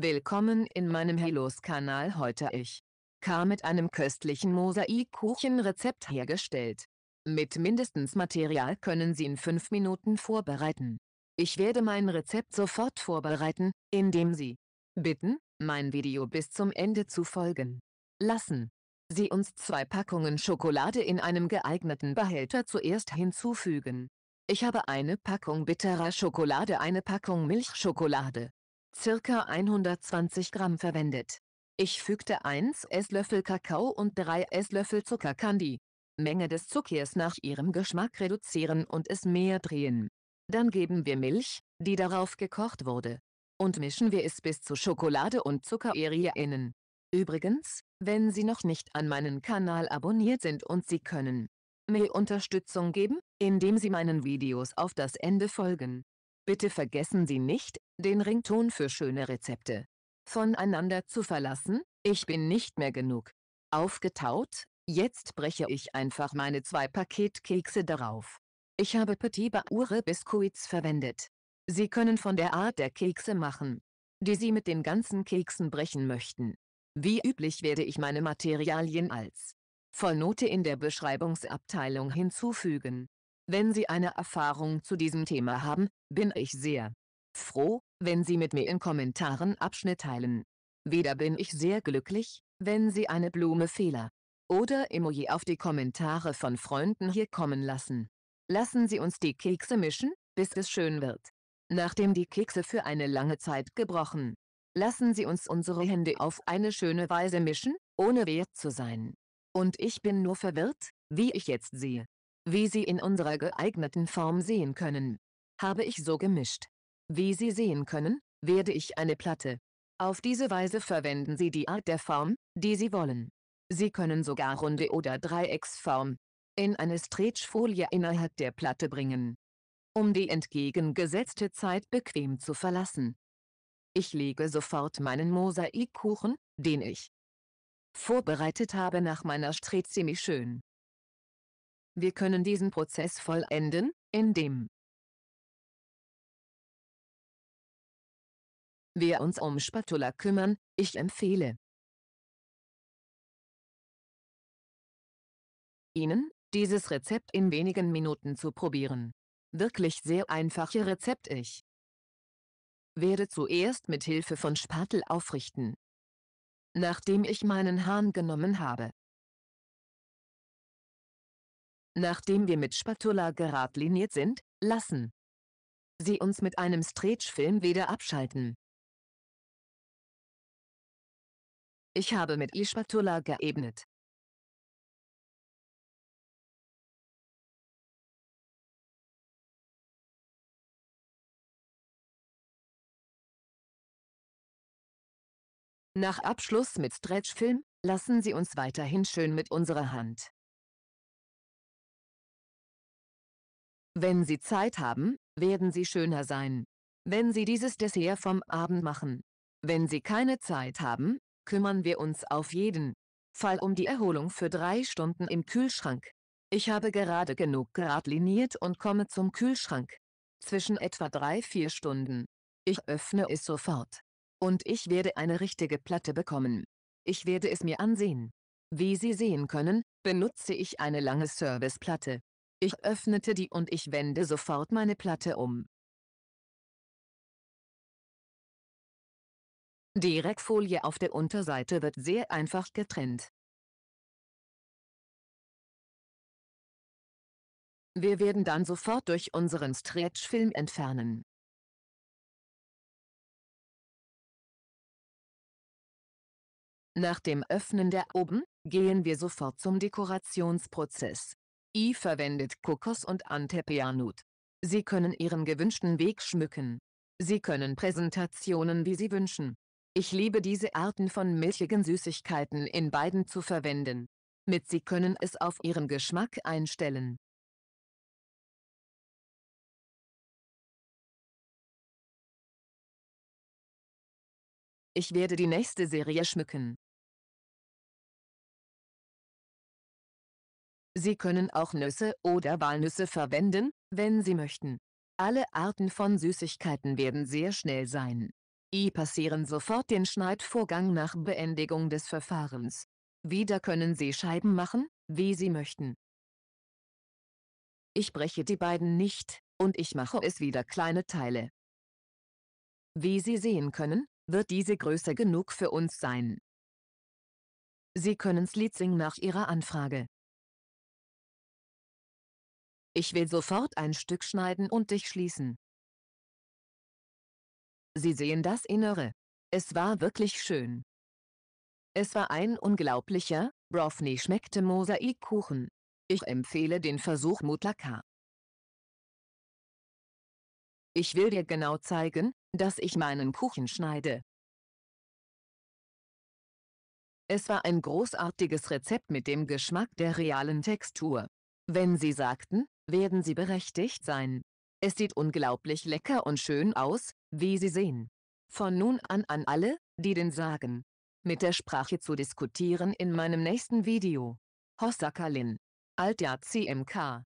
Willkommen in meinem Helos kanal heute ich. K mit einem köstlichen Mosaikkuchenrezept hergestellt. Mit mindestens Material können Sie in 5 Minuten vorbereiten. Ich werde mein Rezept sofort vorbereiten, indem Sie bitten, mein Video bis zum Ende zu folgen. Lassen Sie uns zwei Packungen Schokolade in einem geeigneten Behälter zuerst hinzufügen. Ich habe eine Packung bitterer Schokolade, eine Packung Milchschokolade ca. 120 Gramm verwendet. Ich fügte 1 Esslöffel Kakao und 3 Esslöffel Zuckerkandy. Menge des Zuckers nach ihrem Geschmack reduzieren und es mehr drehen. Dann geben wir Milch, die darauf gekocht wurde. Und mischen wir es bis zu Schokolade und Zuckererie innen. Übrigens, wenn Sie noch nicht an meinen Kanal abonniert sind und Sie können mir Unterstützung geben, indem Sie meinen Videos auf das Ende folgen. Bitte vergessen Sie nicht, den Rington für schöne Rezepte. Voneinander zu verlassen, ich bin nicht mehr genug. Aufgetaut, jetzt breche ich einfach meine zwei Paketkekse darauf. Ich habe Petit Baure Biscuits verwendet. Sie können von der Art der Kekse machen, die Sie mit den ganzen Keksen brechen möchten. Wie üblich werde ich meine Materialien als Vollnote in der Beschreibungsabteilung hinzufügen. Wenn Sie eine Erfahrung zu diesem Thema haben, bin ich sehr froh, wenn Sie mit mir in Kommentaren Abschnitt teilen. Wieder bin ich sehr glücklich, wenn Sie eine Blume Fehler oder Emoji auf die Kommentare von Freunden hier kommen lassen. Lassen Sie uns die Kekse mischen, bis es schön wird. Nachdem die Kekse für eine lange Zeit gebrochen, lassen Sie uns unsere Hände auf eine schöne Weise mischen, ohne wert zu sein. Und ich bin nur verwirrt, wie ich jetzt sehe wie Sie in unserer geeigneten Form sehen können. Habe ich so gemischt. Wie Sie sehen können, werde ich eine Platte. Auf diese Weise verwenden Sie die Art der Form, die Sie wollen. Sie können sogar runde oder Dreiecksform in eine Stretchfolie innerhalb der Platte bringen. Um die entgegengesetzte Zeit bequem zu verlassen. Ich lege sofort meinen Mosaikkuchen, den ich vorbereitet habe nach meiner Stretch ziemlich schön wir können diesen Prozess vollenden, indem wir uns um Spatula kümmern, ich empfehle Ihnen, dieses Rezept in wenigen Minuten zu probieren. Wirklich sehr einfache Rezept ich werde zuerst mit Hilfe von Spatel aufrichten. Nachdem ich meinen Hahn genommen habe, Nachdem wir mit Spatula geradliniert sind, lassen Sie uns mit einem Stretch-Film wieder abschalten. Ich habe mit e Spatula geebnet. Nach Abschluss mit Stretchfilm, lassen Sie uns weiterhin schön mit unserer Hand Wenn Sie Zeit haben, werden Sie schöner sein. Wenn Sie dieses Dessert vom Abend machen. Wenn Sie keine Zeit haben, kümmern wir uns auf jeden Fall um die Erholung für drei Stunden im Kühlschrank. Ich habe gerade genug geradliniert und komme zum Kühlschrank. Zwischen etwa drei vier Stunden. Ich öffne es sofort. Und ich werde eine richtige Platte bekommen. Ich werde es mir ansehen. Wie Sie sehen können, benutze ich eine lange Serviceplatte. Ich öffnete die und ich wende sofort meine Platte um. Die Reckfolie auf der Unterseite wird sehr einfach getrennt. Wir werden dann sofort durch unseren Stretchfilm entfernen. Nach dem Öffnen der Oben, gehen wir sofort zum Dekorationsprozess. KI e verwendet Kokos und Antepianut. Sie können Ihren gewünschten Weg schmücken. Sie können Präsentationen wie Sie wünschen. Ich liebe diese Arten von milchigen Süßigkeiten in beiden zu verwenden. Mit Sie können es auf Ihren Geschmack einstellen. Ich werde die nächste Serie schmücken. Sie können auch Nüsse oder Walnüsse verwenden, wenn Sie möchten. Alle Arten von Süßigkeiten werden sehr schnell sein. I passieren sofort den Schneidvorgang nach Beendigung des Verfahrens. Wieder können Sie Scheiben machen, wie Sie möchten. Ich breche die beiden nicht, und ich mache es wieder kleine Teile. Wie Sie sehen können, wird diese Größe genug für uns sein. Sie können Slitzing nach Ihrer Anfrage ich will sofort ein Stück schneiden und dich schließen. Sie sehen das Innere. Es war wirklich schön. Es war ein unglaublicher, Brofni schmeckte Mosaikkuchen. Ich empfehle den Versuch Mutlaka. Ich will dir genau zeigen, dass ich meinen Kuchen schneide. Es war ein großartiges Rezept mit dem Geschmack der realen Textur. Wenn Sie sagten, werden sie berechtigt sein. Es sieht unglaublich lecker und schön aus, wie sie sehen. Von nun an an alle, die den sagen. Mit der Sprache zu diskutieren in meinem nächsten Video. Hossakalin. Altjahr CMK.